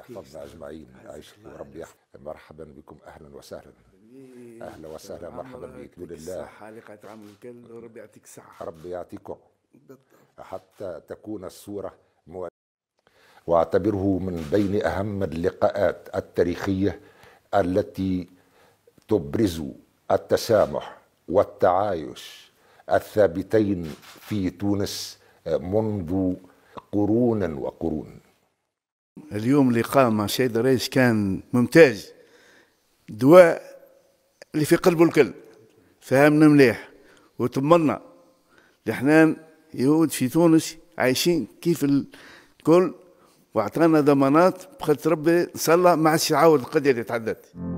ربي يحفظنا اجمعين يعيشك وربي يحفظ مرحبا بكم اهلا وسهلا إيه، اهلا وسهلا مرحبا بك لله حالقة عمر الكل وربي يعطيك الصحة ربي يعطيكم حتى تكون الصورة مو... واعتبره من بين اهم اللقاءات التاريخية التي تبرز التسامح والتعايش الثابتين في تونس منذ قرون وقرون اليوم لقاء مع السيد الرئيس كان ممتاز دواء اللي في قلبه الكل فهمنا مليح وطمنا لحنا يهود في تونس عايشين كيف الكل واعطانا ضمانات بخير ربي ان شاء الله ما عادش يعاود القضيه اللي تعدت